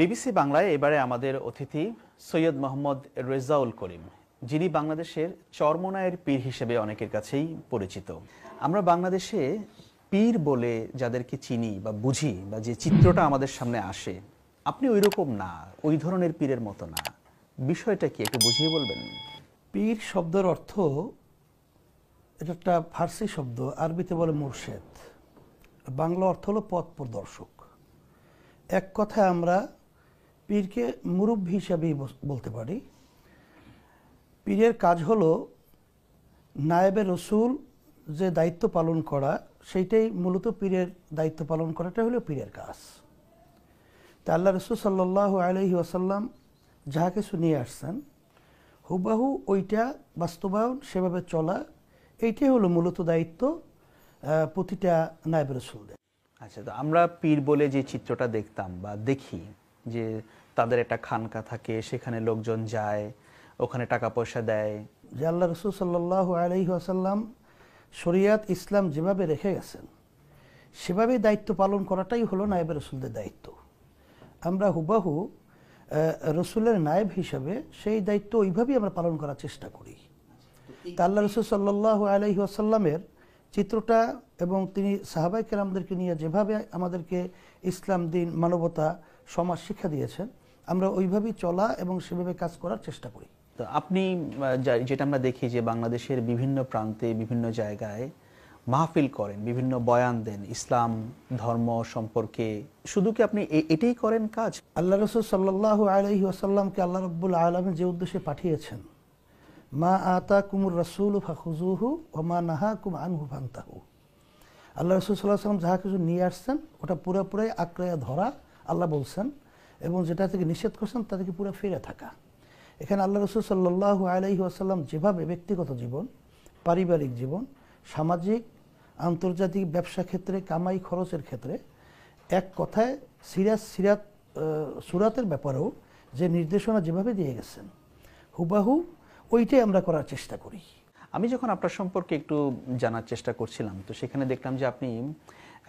BBC বাংলায় এবারে আমাদের অতিথি সৈয়দ মোহাম্মদ রেজাউল করিম যিনি বাংলাদেশের চর্মনায়ের পীর হিসেবে অনেকের কাছেই পরিচিত আমরা বাংলাদেশে পীর বলে যাদেরকে চিনি বা বুঝি বা যে চিত্রটা আমাদের সামনে আসে আপনি ওই রকম না ওই ধরনের পীরের মতো না বিষয়টা কি একটু বুঝিয়ে বলবেন পীর শব্দের অর্থ এটা একটা ফার্সি শব্দ আরবিতে বলে মুর্শেদ বাংলা অর্থ হলো পথ প্রদর্শক এক কথায় আমরা পীরকে মুরব্বী হিসাবেই বলতে পারি পীরের কাজ হলো নায়েবের রসুল যে দায়িত্ব পালন করা সেইটাই মূলত পীরের দায়িত্ব পালন করাটা হলো পীরের কাজ তা আল্লাহ রসুল সাল্লাহ আলহি আসাল্লাম যাহা কিছু নিয়ে আসছেন হুবাহু ওইটা বাস্তবায়ন সেভাবে চলা এইটাই হলো মূলত দায়িত্ব প্রতিটা নায়েবের রসুলদের আচ্ছা তো আমরা পীর বলে যে চিত্রটা দেখতাম বা দেখি যে তাদের একটা খানকা থাকে সেখানে লোকজন যায় ওখানে টাকা পয়সা দেয় যে আল্লাহ রসুল সাল্লাহ আলহি আসাল্লাম শরিয়াত ইসলাম যেভাবে রেখে গেছেন সেভাবেই দায়িত্ব পালন করাটাই হলো নায়েব রসুলদের দায়িত্ব আমরা হুবাহু রসুলের নায়েব হিসাবে সেই দায়িত্ব ওইভাবেই আমরা পালন করার চেষ্টা করি তা আল্লাহ রসুল সাল্লাহ আলহি আসাল্লামের চিত্রটা এবং তিনি সাহাবাই আমাদেরকে নিয়ে যেভাবে আমাদেরকে ইসলাম দিন মানবতা সমাজ শিক্ষা দিয়েছেন আমরা ওইভাবেই চলা এবং সেভাবে কাজ করার চেষ্টা করি তো আপনি যেটা আমরা দেখি যে বাংলাদেশের বিভিন্ন প্রান্তে বিভিন্ন জায়গায় মাহফিল করেন বিভিন্ন বয়ান দেন ইসলাম ধর্ম সম্পর্কে শুধু কি আপনি এটাই করেন কাজ আল্লাহ রসুল সাল্লাহ আলহি আসাল্লামকে আল্লাহ রব্বুল আলম যে উদ্দেশ্যে পাঠিয়েছেন মা আতা কুমুর রসুল ফাখুজুহু ও মা নাহা কুম আনহু ফান্তাহু আল্লাহ রসুল সাল্লাহ সাল্লাম যাহা কিছু নিয়ে আসছেন ওটা পুরোপুরি আঁকড়ে ধরা আল্লাহ বলছেন এবং যেটা থেকে নিষেধ করছেন তা থেকে পুরো ফিরে থাকা এখানে আল্লাহ রসুল সাল্লাহ আলহি আসাল্লাম যেভাবে ব্যক্তিগত জীবন পারিবারিক জীবন সামাজিক আন্তর্জাতিক ব্যবসা ক্ষেত্রে কামাই খরচের ক্ষেত্রে এক কথায় সিরাজ সিরাত সুরাতের ব্যাপারেও যে নির্দেশনা যেভাবে দিয়ে গেছেন হুবাহু ওইটাই আমরা করার চেষ্টা করি আমি যখন আপনার সম্পর্কে একটু জানার চেষ্টা করছিলাম তো সেখানে দেখলাম যে আপনি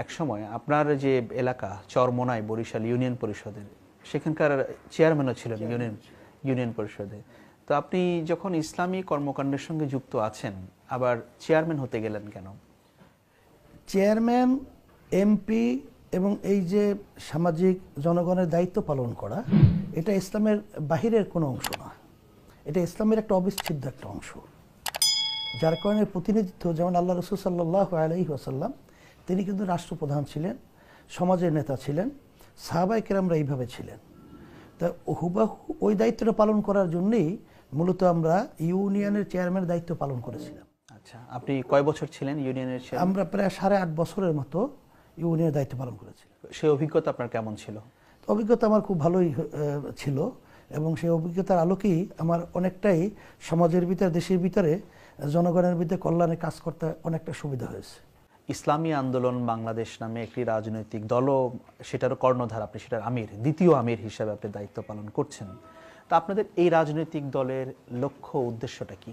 একসময় আপনার যে এলাকা চরমোনায় বরিশাল ইউনিয়ন পরিষদের সেখানকার চেয়ারম্যানও ছিলেন ইউনিয়ন ইউনিয়ন পরিষদে তো আপনি যখন ইসলামী কর্মকাণ্ডের সঙ্গে যুক্ত আছেন আবার চেয়ারম্যান হতে গেলেন কেন চেয়ারম্যান এমপি এবং এই যে সামাজিক জনগণের দায়িত্ব পালন করা এটা ইসলামের বাহিরের কোনো অংশ না এটা ইসলামের একটা অবিচ্ছেদ্য একটা অংশ যার কারণে প্রতিনিধিত্ব যেমন আল্লাহ রসুল সাল্লাহ আলহি আসাল্লাম তিনি কিন্তু রাষ্ট্রপ্রধান ছিলেন সমাজের নেতা ছিলেন সাহাবাইকের কেরামরা এইভাবে ছিলেন তা হুবাহু ওই দায়িত্বটা পালন করার জন্যেই মূলত আমরা ইউনিয়নের চেয়ারম্যানের দায়িত্ব পালন করেছিলাম আচ্ছা আপনি কয় বছর ছিলেন ইউনিয়নের আমরা প্রায় সাড়ে আট বছরের মতো ইউনিয়নের দায়িত্ব পালন করেছি সেই অভিজ্ঞতা আপনার কেমন ছিল অভিজ্ঞতা আমার খুব ভালোই ছিল এবং সেই অভিজ্ঞতার আলোকেই আমার অনেকটাই সমাজের ভিতরে দেশের ভিতরে জনগণের ভিতরে কল্যাণে কাজ করতে অনেকটা সুবিধা হয়েছে ইসলামী আন্দোলন বাংলাদেশ নামে একটি রাজনৈতিক দলও সেটারও কর্ণধার আপনি সেটার আমির দ্বিতীয় আমির হিসাবে আপনি দায়িত্ব পালন করছেন তা আপনাদের এই রাজনৈতিক দলের লক্ষ্য উদ্দেশ্যটা কি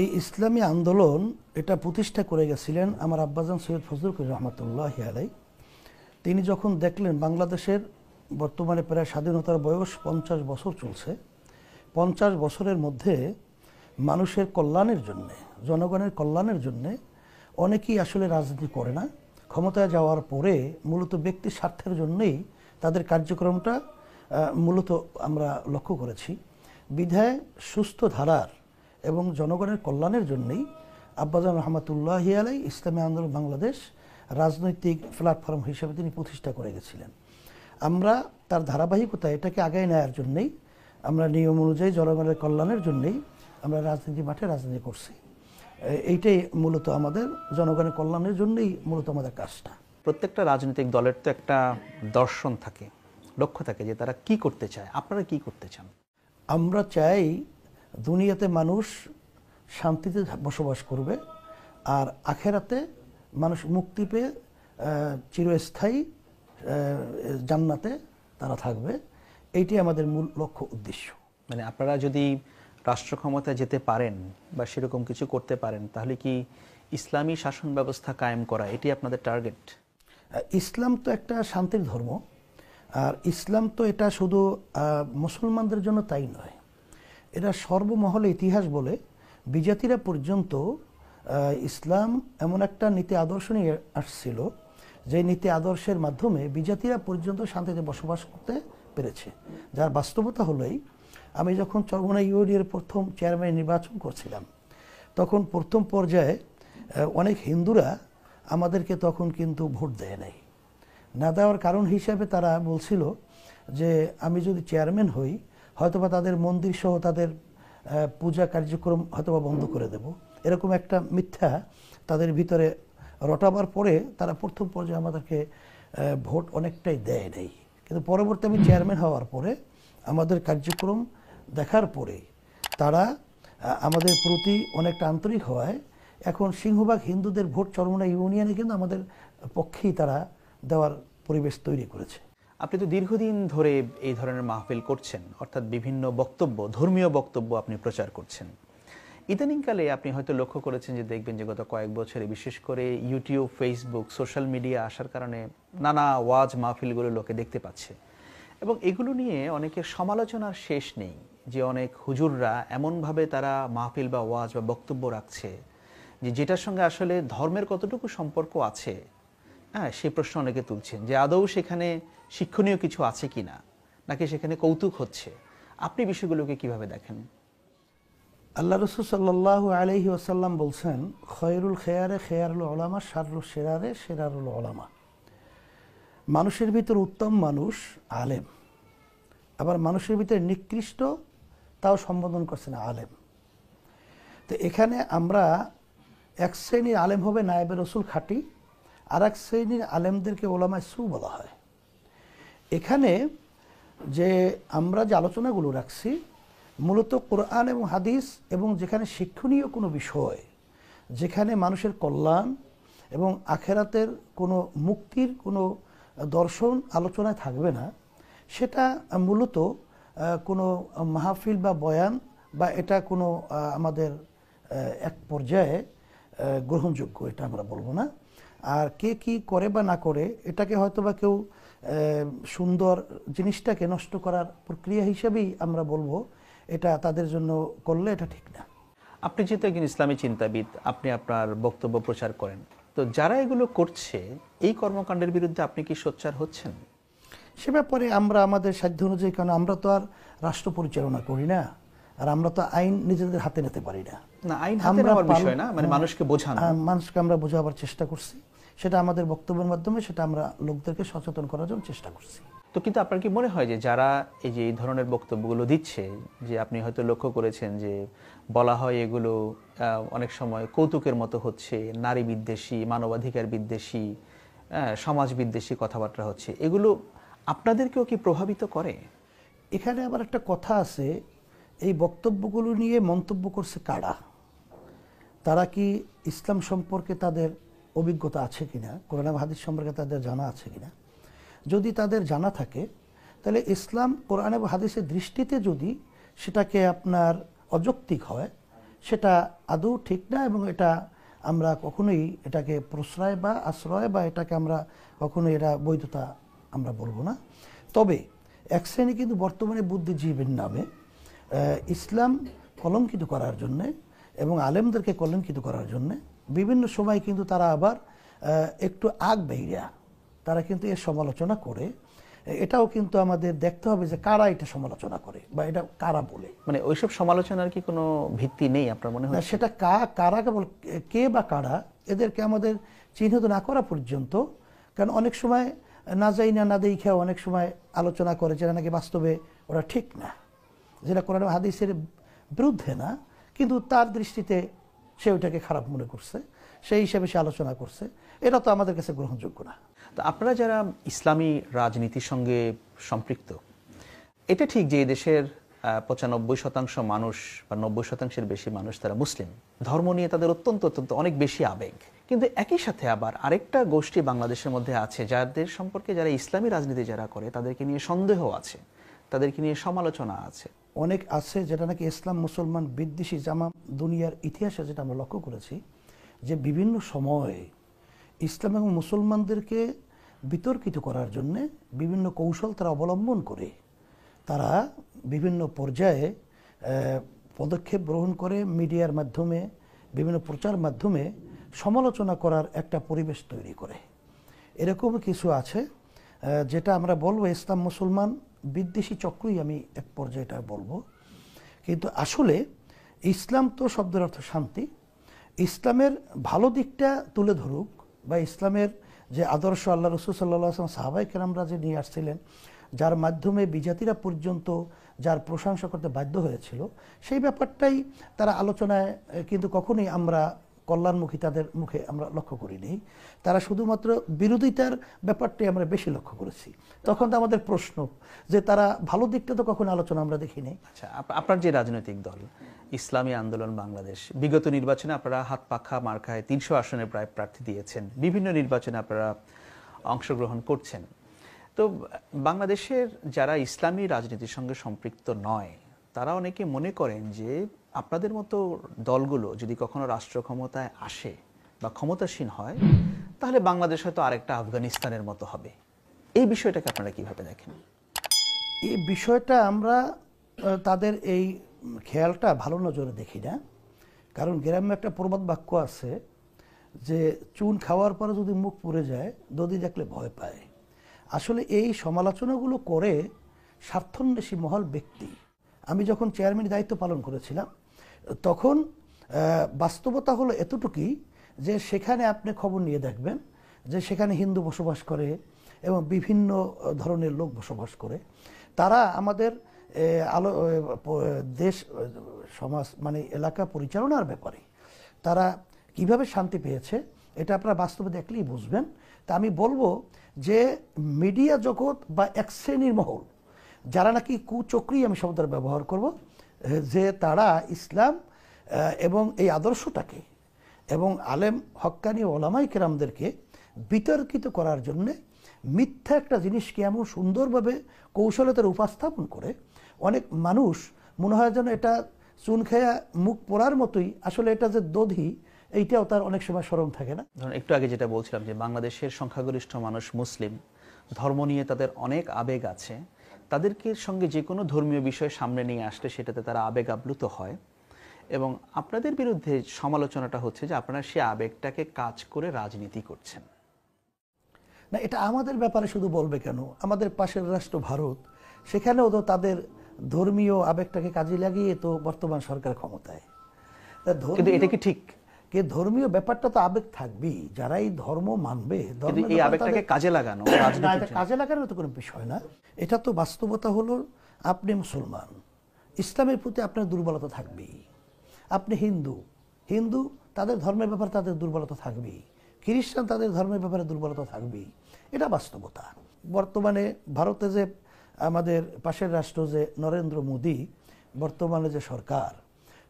এই ইসলামী আন্দোলন এটা প্রতিষ্ঠা করে গেছিলেন আমার আব্বাজান সৈয়দ ফজলুল করিম রহমতুল্লাহ আলাই তিনি যখন দেখলেন বাংলাদেশের বর্তমানে প্রায় স্বাধীনতার বয়স পঞ্চাশ বছর চলছে পঞ্চাশ বছরের মধ্যে মানুষের কল্যাণের জন্যে জনগণের কল্যাণের জন্যে অনেকেই আসলে রাজনীতি করে না ক্ষমতায় যাওয়ার পরে মূলত ব্যক্তি স্বার্থের জন্যই তাদের কার্যক্রমটা মূলত আমরা লক্ষ্য করেছি বিধায় সুস্থ ধারার এবং জনগণের কল্যাণের জন্যই আব্বাজান রহমাতুল্লাহ আলাই ইসলামী আন্দোলন বাংলাদেশ রাজনৈতিক প্ল্যাটফর্ম হিসেবে তিনি প্রতিষ্ঠা করে গেছিলেন আমরা তার ধারাবাহিকতা এটাকে আগায় নেওয়ার জন্যেই আমরা নিয়ম অনুযায়ী জনগণের কল্যাণের জন্যেই আমরা রাজনীতি মাঠে রাজনীতি করছি এইটাই মূলত আমাদের জনগণের কল্যাণের জন্যই মূলত আমাদের কাজটা প্রত্যেকটা রাজনৈতিক দলের তো একটা দর্শন থাকে লক্ষ্য থাকে যে তারা কি করতে চায় আপনারা কি করতে চান আমরা চাই দুনিয়াতে মানুষ শান্তিতে বসবাস করবে আর আখেরাতে মানুষ মুক্তি পেয়ে চিরস্থায়ী জান্নাতে তারা থাকবে এইটি আমাদের মূল লক্ষ্য উদ্দেশ্য মানে আপনারা যদি রাষ্ট্র ক্ষমতায় যেতে পারেন বা সেরকম কিছু করতে পারেন তাহলে কি ইসলামী শাসন ব্যবস্থা কায়েম করা এটি আপনাদের টার্গেট ইসলাম তো একটা শান্তির ধর্ম আর ইসলাম তো এটা শুধু মুসলমানদের জন্য তাই নয় এটা সর্বমহলে ইতিহাস বলে বিজাতিরা পর্যন্ত ইসলাম এমন একটা নীতি আদর্শ নিয়ে আসছিল যে নীতি আদর্শের মাধ্যমে বিজাতিরা পর্যন্ত শান্তিতে বসবাস করতে পেরেছে যার বাস্তবতা হলোই আমি যখন চরমনা ইউডিএর প্রথম চেয়ারম্যান নির্বাচন করছিলাম তখন প্রথম পর্যায়ে অনেক হিন্দুরা আমাদেরকে তখন কিন্তু ভোট দেয় নাই না দেওয়ার কারণ হিসাবে তারা বলছিল যে আমি যদি চেয়ারম্যান হই হয়তোবা তাদের মন্দির সহ তাদের পূজা কার্যক্রম হয়তোবা বন্ধ করে দেব এরকম একটা মিথ্যা তাদের ভিতরে রটাবার পরে তারা প্রথম পর্যায়ে আমাদেরকে ভোট অনেকটাই দেয় নাই কিন্তু পরবর্তী আমি চেয়ারম্যান হওয়ার পরে আমাদের কার্যক্রম দেখার পরে তারা আমাদের প্রতি অনেকটা আন্তরিক হওয়ায় এখন সিংহভাগ হিন্দুদের ভোট চরমনা ইউনিয়নে কিন্তু আমাদের পক্ষেই তারা দেওয়ার পরিবেশ তৈরি করেছে আপনি তো দীর্ঘদিন ধরে এই ধরনের মাহফিল করছেন অর্থাৎ বিভিন্ন বক্তব্য ধর্মীয় বক্তব্য আপনি প্রচার করছেন ইদানিংকালে আপনি হয়তো লক্ষ্য করেছেন যে দেখবেন যে গত কয়েক বছরে বিশেষ করে ইউটিউব ফেসবুক সোশ্যাল মিডিয়া আসার কারণে নানা ওয়াজ মাহফিলগুলো লোকে দেখতে পাচ্ছে এবং এগুলো নিয়ে অনেকের সমালোচনার শেষ নেই যে অনেক হুজুররা এমনভাবে তারা মাহফিল বা ওয়াজ বা বক্তব্য রাখছে যে যেটার সঙ্গে আসলে ধর্মের কতটুকু সম্পর্ক আছে হ্যাঁ সেই প্রশ্ন অনেকে তুলছেন যে আদৌ সেখানে শিক্ষণীয় কিছু আছে কি না নাকি সেখানে কৌতুক হচ্ছে আপনি বিষয়গুলোকে কিভাবে দেখেন আল্লাহ রসুল সাল্লাহ আলহি আসাল্লাম বলছেন খয়রুল খেয়ারে খেয়ারুল ওলামা সারুল সেরারে সেরারুল ওলামা মানুষের ভিতর উত্তম মানুষ আলেম আবার মানুষের ভিতরে নিকৃষ্ট তাও সম্বোধন করছেন আলেম তো এখানে আমরা এক শ্রেণীর আলেম হবে নায়েবে রসুল খাটি আর এক শ্রেণীর আলেমদেরকে ওলামায় সু বলা হয় এখানে যে আমরা যে আলোচনাগুলো রাখছি মূলত কোরআন এবং হাদিস এবং যেখানে শিক্ষণীয় কোনো বিষয় যেখানে মানুষের কল্যাণ এবং আখেরাতের কোনো মুক্তির কোনো দর্শন আলোচনায় থাকবে না সেটা মূলত কোনো মাহফিল বা বয়ান বা এটা কোনো আমাদের এক পর্যায়ে গ্রহণযোগ্য এটা আমরা বলবো না আর কে কি করে বা না করে এটাকে হয়তো বা কেউ সুন্দর জিনিসটাকে নষ্ট করার প্রক্রিয়া হিসেবেই আমরা বলবো এটা তাদের জন্য করলে এটা ঠিক না আপনি যেহেতু একজন ইসলামী চিন্তাবিদ আপনি আপনার বক্তব্য প্রচার করেন তো যারা এগুলো করছে এই কর্মকাণ্ডের বিরুদ্ধে আপনি কি সোচ্চার হচ্ছেন সে ব্যাপারে আমরা আমাদের সাধ্য অনুযায়ী কারণ আমরা তো আর রাষ্ট্র পরিচালনা করি না আর আমরা তো আইন নিজেদের হাতে নিতে পারি না মানে হ্যাঁ। মানুষকে বোঝানো হ্যাঁ, মানুষকে আমরা বোঝাবার চেষ্টা করছি সেটা আমাদের বক্তব্যের মাধ্যমে সেটা আমরা লোকদেরকে সচেতন করার জন্য চেষ্টা করছি তো কিন্তু আপনার কি মনে হয় যে যারা এই যে এই ধরনের বক্তব্যগুলো দিচ্ছে যে আপনি হয়তো লক্ষ্য করেছেন যে বলা হয় এগুলো অনেক সময় কৌতুকের মতো হচ্ছে নারী বিদ্বেষী মানবাধিকার বিদ্বেষী সমাজ বিদ্বেষী কথাবার্তা হচ্ছে এগুলো আপনাদেরকেও কি প্রভাবিত করে এখানে আবার একটা কথা আছে এই বক্তব্যগুলো নিয়ে মন্তব্য করছে কারা তারা কি ইসলাম সম্পর্কে তাদের অভিজ্ঞতা আছে কিনা কোরআন হাদিস সম্পর্কে তাদের জানা আছে কিনা যদি তাদের জানা থাকে তাহলে ইসলাম কোরআন হাদিসের দৃষ্টিতে যদি সেটাকে আপনার অযৌক্তিক হয় সেটা আদৌ ঠিক না এবং এটা আমরা কখনোই এটাকে প্রশ্রয় বা আশ্রয় বা এটাকে আমরা কখনোই এটা বৈধতা আমরা বলবো না তবে এক শ্রেণী কিন্তু বর্তমানে বুদ্ধিজীবীর নামে ইসলাম কলঙ্কিত করার জন্যে এবং আলেমদেরকে কলঙ্কিত করার জন্যে বিভিন্ন সময় কিন্তু তারা আবার একটু আগ বেইরা তারা কিন্তু এর সমালোচনা করে এটাও কিন্তু আমাদের দেখতে হবে যে কারা এটা সমালোচনা করে বা এটা কারা বলে মানে ওইসব সমালোচনার কি কোনো ভিত্তি নেই আপনার মনে হয় সেটা কা কারা কেবল কে বা কারা এদেরকে আমাদের চিহ্নিত না করা পর্যন্ত কারণ অনেক সময় না যাই না না দেখে অনেক সময় আলোচনা করে যেটা নাকি বাস্তবে ওরা ঠিক না যেটা কোরআন হাদিসের বিরুদ্ধে না কিন্তু তার দৃষ্টিতে সে ওইটাকে খারাপ মনে করছে সেই হিসেবে সে আলোচনা করছে এটা তো আমাদের কাছে গ্রহণযোগ্য না তো আপনারা যারা ইসলামী রাজনীতির সঙ্গে সম্পৃক্ত এটা ঠিক যে দেশের পঁচানব্বই শতাংশ মানুষ বা নব্বই শতাংশের বেশি মানুষ তারা মুসলিম ধর্ম নিয়ে তাদের অত্যন্ত অত্যন্ত অনেক বেশি আবেগ কিন্তু একই সাথে আবার আরেকটা গোষ্ঠী বাংলাদেশের মধ্যে আছে যাদের সম্পর্কে যারা ইসলামী রাজনীতি যারা করে তাদেরকে নিয়ে সন্দেহ আছে তাদেরকে নিয়ে সমালোচনা আছে অনেক আছে যেটা নাকি ইসলাম মুসলমান বিদ্বেষী জামা দুনিয়ার ইতিহাসে যেটা আমরা লক্ষ্য করেছি যে বিভিন্ন সময়ে ইসলাম এবং মুসলমানদেরকে বিতর্কিত করার জন্য বিভিন্ন কৌশল তারা অবলম্বন করে তারা বিভিন্ন পর্যায়ে পদক্ষেপ গ্রহণ করে মিডিয়ার মাধ্যমে বিভিন্ন প্রচার মাধ্যমে সমালোচনা করার একটা পরিবেশ তৈরি করে এরকম কিছু আছে যেটা আমরা বলবো ইসলাম মুসলমান বিদ্বেষী চক্রই আমি এক পর্যায়ে এটা বলবো কিন্তু আসলে ইসলাম তো শব্দের অর্থ শান্তি ইসলামের ভালো দিকটা তুলে ধরুক বা ইসলামের যে আদর্শ আল্লাহ রসুল সাল্লাহ আসলাম সাহাবাই কেরামরা যে নিয়ে আসছিলেন যার মাধ্যমে বিজাতিরা পর্যন্ত যার প্রশংসা করতে বাধ্য হয়েছিল সেই ব্যাপারটাই তারা আলোচনায় কিন্তু কখনোই আমরা কল্যাণমুখী তাদের মুখে আমরা লক্ষ্য করিনি তারা শুধুমাত্র বিরোধিতার ব্যাপারটি আমরা বেশি লক্ষ্য করেছি তখন তো আমাদের প্রশ্ন যে তারা ভালো দিকটা তো কখনো আলোচনা আমরা দেখিনি আচ্ছা আপনার যে রাজনৈতিক দল ইসলামী আন্দোলন বাংলাদেশ বিগত নির্বাচনে আপনারা হাত পাখা মার্কায় তিনশো আসনে প্রায় প্রার্থী দিয়েছেন বিভিন্ন নির্বাচনে আপনারা অংশগ্রহণ করছেন তো বাংলাদেশের যারা ইসলামী রাজনীতির সঙ্গে সম্পৃক্ত নয় তারা অনেকে মনে করেন যে আপনাদের মতো দলগুলো যদি কখনো রাষ্ট্র ক্ষমতায় আসে বা ক্ষমতাসীন হয় তাহলে বাংলাদেশ হয়তো আরেকটা আফগানিস্তানের মতো হবে এই বিষয়টাকে আপনারা কিভাবে দেখেন এই বিষয়টা আমরা তাদের এই খেয়ালটা ভালো নজরে দেখি না কারণ গ্রামে একটা প্রবাদ বাক্য আছে যে চুন খাওয়ার পরে যদি মুখ পুড়ে যায় দদি দেখলে ভয় পায় আসলে এই সমালোচনাগুলো করে স্বার্থন্বেষী মহল ব্যক্তি আমি যখন চেয়ারম্যানের দায়িত্ব পালন করেছিলাম তখন বাস্তবতা হলো এতটুকুই যে সেখানে আপনি খবর নিয়ে দেখবেন যে সেখানে হিন্দু বসবাস করে এবং বিভিন্ন ধরনের লোক বসবাস করে তারা আমাদের আলো দেশ সমাজ মানে এলাকা পরিচালনার ব্যাপারে তারা কিভাবে শান্তি পেয়েছে এটা আপনারা বাস্তবে দেখলেই বুঝবেন তা আমি বলবো যে মিডিয়া জগৎ বা এক শ্রেণীর মহল যারা নাকি কুচক্রি আমি শব্দটা ব্যবহার করব যে তারা ইসলাম এবং এই আদর্শটাকে এবং আলেম হক্কানি ওলামাই কেরামদেরকে বিতর্কিত করার জন্যে মিথ্যা একটা জিনিসকে এমন সুন্দরভাবে কৌশলে উপস্থাপন করে অনেক মানুষ মনে হয় যেন এটা চুন খেয়া মুখ পড়ার মতোই আসলে এটা যে দধি এইটাও তার অনেক সময় স্মরণ থাকে না ধরুন একটু আগে যেটা বলছিলাম যে বাংলাদেশের সংখ্যাগরিষ্ঠ মানুষ মুসলিম ধর্ম নিয়ে তাদের অনেক আবেগ আছে তাদেরকে সঙ্গে যে কোনো ধর্মীয় বিষয় সামনে নিয়ে আসলে সেটাতে তারা আবেগ আপ্লুত হয় এবং আপনাদের বিরুদ্ধে সমালোচনাটা হচ্ছে যে আপনারা সে আবেগটাকে কাজ করে রাজনীতি করছেন না এটা আমাদের ব্যাপারে শুধু বলবে কেন আমাদের পাশের রাষ্ট্র ভারত সেখানেও তো তাদের ধর্মীয় আবেগটাকে কাজে লাগিয়ে তো বর্তমান সরকার ক্ষমতায় এটা কি ঠিক কে ধর্মীয় ব্যাপারটা তো আবেগ থাকবেই যারা এই ধর্ম মানবে এই আবেগটাকে কাজে লাগানো কাজে লাগানোর তো কোনো বিষয় না এটা তো বাস্তবতা হলো আপনি মুসলমান ইসলামের প্রতি আপনার দুর্বলতা থাকবেই আপনি হিন্দু হিন্দু তাদের ধর্মের ব্যাপারে তাদের দুর্বলতা থাকবেই খ্রিস্টান তাদের ধর্মের ব্যাপারে দুর্বলতা থাকবেই এটা বাস্তবতা বর্তমানে ভারতে যে আমাদের পাশের রাষ্ট্র যে নরেন্দ্র মোদী বর্তমানে যে সরকার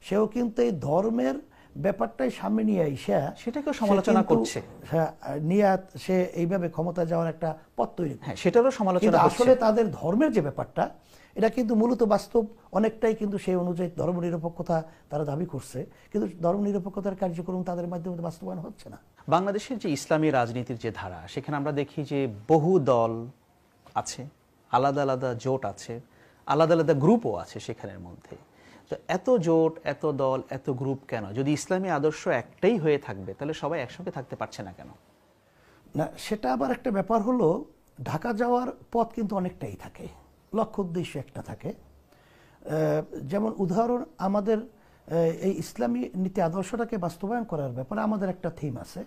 সেও কিন্তু এই ধর্মের ব্যাপারটাই সামনে নিয়ে আইসা সেটাকেও সমালোচনা করছে হ্যাঁ, নিয়াত সে এইভাবে ক্ষমতা যাওয়ার একটা পথ তৈরি হ্যাঁ সেটারও সমালোচনা আসলে তাদের ধর্মের যে ব্যাপারটা এটা কিন্তু মূলত বাস্তব অনেকটাই কিন্তু সেই অনুযায়ী ধর্মনিরপেক্ষতা তারা দাবি করছে কিন্তু ধর্মনিরপেক্ষতার কার্যক্রম তাদের মাধ্যমে বাস্তবায়ন হচ্ছে না বাংলাদেশের যে ইসলামী রাজনীতির যে ধারা সেখানে আমরা দেখি যে বহু দল আছে আলাদা আলাদা জোট আছে আলাদা আলাদা গ্রুপও আছে সেখানের মধ্যে তো এত জোট এত দল এত গ্রুপ কেন যদি ইসলামী আদর্শ একটাই হয়ে থাকবে তাহলে সবাই একসঙ্গে থাকতে পারছে না কেন না সেটা আবার একটা ব্যাপার হলো ঢাকা যাওয়ার পথ কিন্তু অনেকটাই থাকে লক্ষ্য উদ্দেশ্য একটা থাকে যেমন উদাহরণ আমাদের এই ইসলামী নীতি আদর্শটাকে বাস্তবায়ন করার ব্যাপারে আমাদের একটা থিম আছে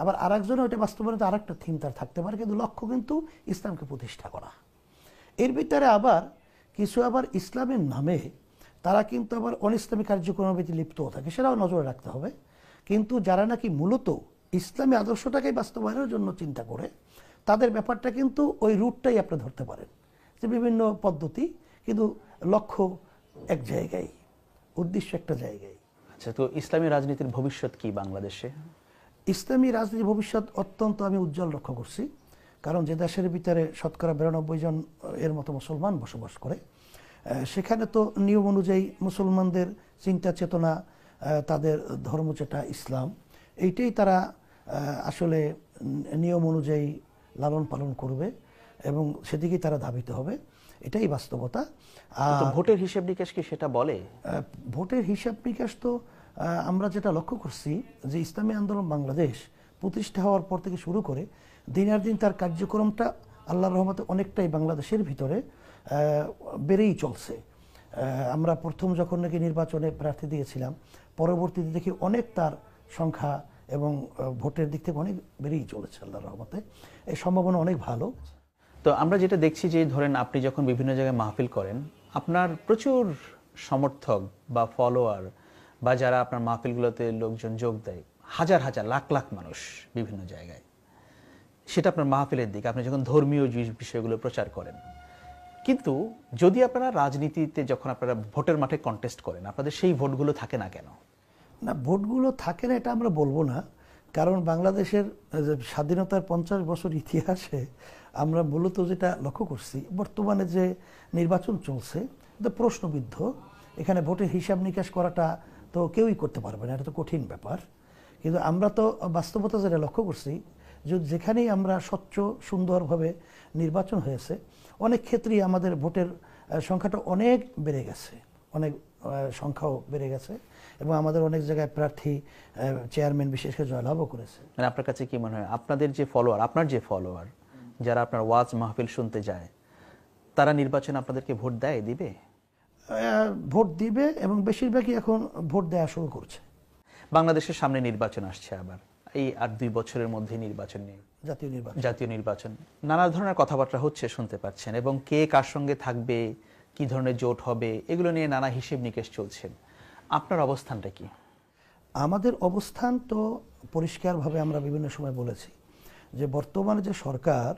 আবার আর একজনের ওইটা তো আর একটা থিম তার থাকতে পারে কিন্তু লক্ষ্য কিন্তু ইসলামকে প্রতিষ্ঠা করা এর ভিতরে আবার কিছু আবার ইসলামের নামে তারা কিন্তু আবার অনিসলামী কার্যক্রমের প্রতি লিপ্তও থাকে সেটাও নজরে রাখতে হবে কিন্তু যারা নাকি মূলত ইসলামী আদর্শটাকে বাস্তবায়নের জন্য চিন্তা করে তাদের ব্যাপারটা কিন্তু ওই রুটটাই আপনি ধরতে পারেন যে বিভিন্ন পদ্ধতি কিন্তু লক্ষ্য এক জায়গায় উদ্দেশ্য একটা জায়গায় আচ্ছা তো ইসলামী রাজনীতির ভবিষ্যৎ কি বাংলাদেশে ইসলামী রাজনীতির ভবিষ্যৎ অত্যন্ত আমি উজ্জ্বল লক্ষ্য করছি কারণ যে দেশের ভিতরে শতকরা বিরানব্বই জন এর মতো মুসলমান বসবাস করে সেখানে তো নিয়ম অনুযায়ী মুসলমানদের চিন্তা চেতনা তাদের ধর্ম যেটা ইসলাম এইটাই তারা আসলে নিয়ম অনুযায়ী লালন পালন করবে এবং সেদিকেই তারা ধাবিত হবে এটাই বাস্তবতা ভোটের হিসাব নিকাশ কি সেটা বলে ভোটের হিসাব নিকাশ তো আমরা যেটা লক্ষ্য করছি যে ইসলামী আন্দোলন বাংলাদেশ প্রতিষ্ঠা হওয়ার পর থেকে শুরু করে দিনার দিন তার কার্যক্রমটা আল্লাহ রহমতে অনেকটাই বাংলাদেশের ভিতরে বেড়েই চলছে আমরা প্রথম যখন নাকি নির্বাচনে প্রার্থী দিয়েছিলাম পরবর্তীতে দেখি অনেক তার সংখ্যা এবং ভোটের দিক থেকে অনেক বেড়েই চলেছে আল্লাহ রহমতে এই সম্ভাবনা অনেক ভালো তো আমরা যেটা দেখছি যে ধরেন আপনি যখন বিভিন্ন জায়গায় মাহফিল করেন আপনার প্রচুর সমর্থক বা ফলোয়ার বা যারা আপনার মাহফিলগুলোতে লোকজন যোগ দেয় হাজার হাজার লাখ লাখ মানুষ বিভিন্ন জায়গায় সেটা আপনার মাহফিলের দিকে আপনি যখন ধর্মীয় বিষয়গুলো প্রচার করেন কিন্তু যদি আপনারা রাজনীতিতে যখন আপনারা ভোটের মাঠে কন্টেস্ট করেন আপনাদের সেই ভোটগুলো থাকে না কেন না ভোটগুলো থাকে না এটা আমরা বলবো না কারণ বাংলাদেশের স্বাধীনতার পঞ্চাশ বছর ইতিহাসে আমরা মূলত যেটা লক্ষ্য করছি বর্তমানে যে নির্বাচন চলছে তো প্রশ্নবিদ্ধ এখানে ভোটের হিসাব নিকাশ করাটা তো কেউই করতে পারবে না এটা তো কঠিন ব্যাপার কিন্তু আমরা তো বাস্তবতা যেটা লক্ষ্য করছি যে যেখানেই আমরা স্বচ্ছ সুন্দরভাবে নির্বাচন হয়েছে অনেক ক্ষেত্রেই আমাদের ভোটের সংখ্যাটা অনেক বেড়ে গেছে অনেক সংখ্যাও বেড়ে গেছে এবং আমাদের অনেক জায়গায় প্রার্থী চেয়ারম্যান বিশেষ করে জয়লাভও করেছে মানে আপনার কাছে কি মনে হয় আপনাদের যে ফলোয়ার আপনার যে ফলোয়ার যারা আপনার ওয়াজ মাহফিল শুনতে যায় তারা নির্বাচন আপনাদেরকে ভোট দেয় দিবে ভোট দিবে এবং বেশিরভাগই এখন ভোট দেওয়া শুরু করছে বাংলাদেশের সামনে নির্বাচন আসছে আবার এই আর দুই বছরের মধ্যে নির্বাচন নিয়ে জাতীয় নির্বাচন জাতীয় নির্বাচন নানা ধরনের কথাবার্তা হচ্ছে শুনতে পাচ্ছেন এবং কে কার সঙ্গে থাকবে কি ধরনের জোট হবে এগুলো নিয়ে নানা হিসেব নিকেশ চলছে আপনার অবস্থানটা কি আমাদের অবস্থান তো পরিষ্কারভাবে আমরা বিভিন্ন সময় বলেছি যে বর্তমানে যে সরকার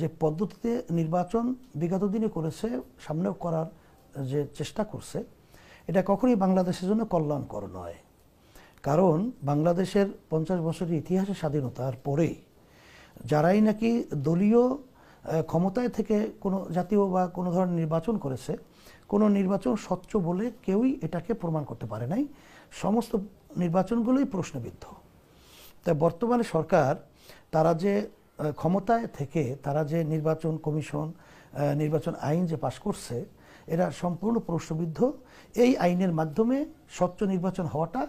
যে পদ্ধতিতে নির্বাচন বিগত দিনে করেছে সামনেও করার যে চেষ্টা করছে এটা কখনোই বাংলাদেশের জন্য কল্যাণকর নয় কারণ বাংলাদেশের পঞ্চাশ বছরের ইতিহাসে স্বাধীনতার পরেই যারাই নাকি দলীয় ক্ষমতায় থেকে কোনো জাতীয় বা কোনো ধরনের নির্বাচন করেছে কোনো নির্বাচন স্বচ্ছ বলে কেউই এটাকে প্রমাণ করতে পারে নাই সমস্ত নির্বাচনগুলোই প্রশ্নবিদ্ধ তাই বর্তমানে সরকার তারা যে ক্ষমতায় থেকে তারা যে নির্বাচন কমিশন নির্বাচন আইন যে পাশ করছে এরা সম্পূর্ণ প্রশ্নবিদ্ধ এই আইনের মাধ্যমে স্বচ্ছ নির্বাচন হওয়াটা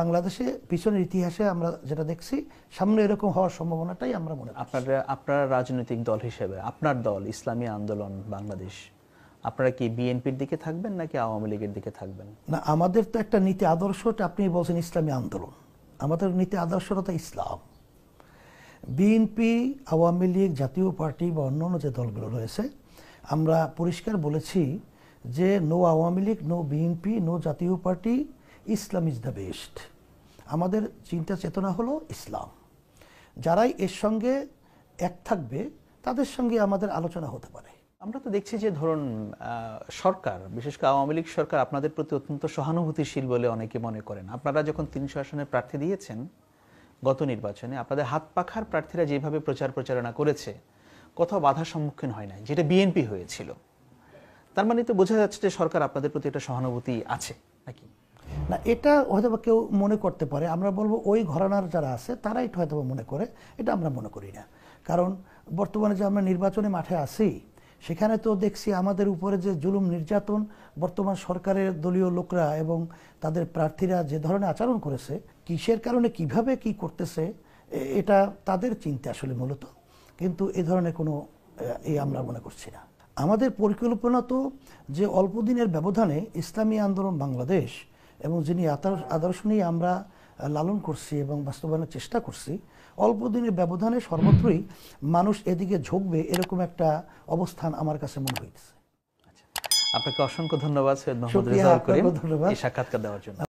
বাংলাদেশে পিছনের ইতিহাসে আমরা যেটা দেখছি সামনে এরকম হওয়ার সম্ভাবনাটাই আমরা মনে আপনার আপনার রাজনৈতিক দল হিসেবে আপনার দল ইসলামী আন্দোলন বাংলাদেশ আপনারা কি বিএনপির দিকে থাকবেন নাকি আওয়ামী লীগের দিকে থাকবেন না আমাদের তো একটা নীতি আদর্শটা আপনি বলছেন ইসলামী আন্দোলন আমাদের নীতি আদর্শটা ইসলাম বিএনপি আওয়ামী লীগ জাতীয় পার্টি বা অন্যান্য যে দলগুলো রয়েছে আমরা পরিষ্কার বলেছি যে no Awami League no BNP no Jatiya Party Islam is the best আমাদের চিন্তা চেতনা হলো ইসলাম যারাই এর সঙ্গে এক থাকবে তাদের সঙ্গে আমাদের আলোচনা হতে পারে আমরা তো দেখছি যে ধরুন সরকার বিশেষ করে আওয়ামী লীগ সরকার আপনাদের প্রতি অত্যন্ত সহানুভূতিশীল বলে অনেকে মনে করেন আপনারা যখন তিনশো আসনে প্রার্থী দিয়েছেন গত নির্বাচনে আপনাদের হাত পাখার প্রার্থীরা যেভাবে প্রচার প্রচারণা করেছে কোথাও বাধার সম্মুখীন হয় নাই যেটা বিএনপি হয়েছিল তার মানে তো বোঝা যাচ্ছে যে সরকার আপনাদের প্রতি একটা সহানুভূতি আছে নাকি না এটা হয়তো কেউ মনে করতে পারে আমরা বলবো ওই ঘরানার যারা আছে তারা এটা হয়তো মনে করে এটা আমরা মনে করি না কারণ বর্তমানে যে আমরা নির্বাচনী মাঠে আছি সেখানে তো দেখছি আমাদের উপরে যে জুলুম নির্যাতন বর্তমান সরকারের দলীয় লোকরা এবং তাদের প্রার্থীরা যে ধরনের আচরণ করেছে কিসের কারণে কিভাবে কি করতেছে এটা তাদের চিন্তা আসলে মূলত কিন্তু এ ধরনের কোনো এই আমরা মনে করছি না আমাদের পরিকল্পনা তো যে অল্প দিনের ব্যবধানে ইসলামী আন্দোলন বাংলাদেশ এবং যিনি আদর্শ নিয়ে আমরা লালন করছি এবং বাস্তবায়নের চেষ্টা করছি অল্প দিনের ব্যবধানে সর্বত্রই মানুষ এদিকে ঝুঁকবে এরকম একটা অবস্থান আমার কাছে মনে হয়েছে আচ্ছা। আপনাকে অসংখ্য ধন্যবাদ সৈয়দ রেজাউল করিম এই সাক্ষাৎকার দেওয়ার জন্য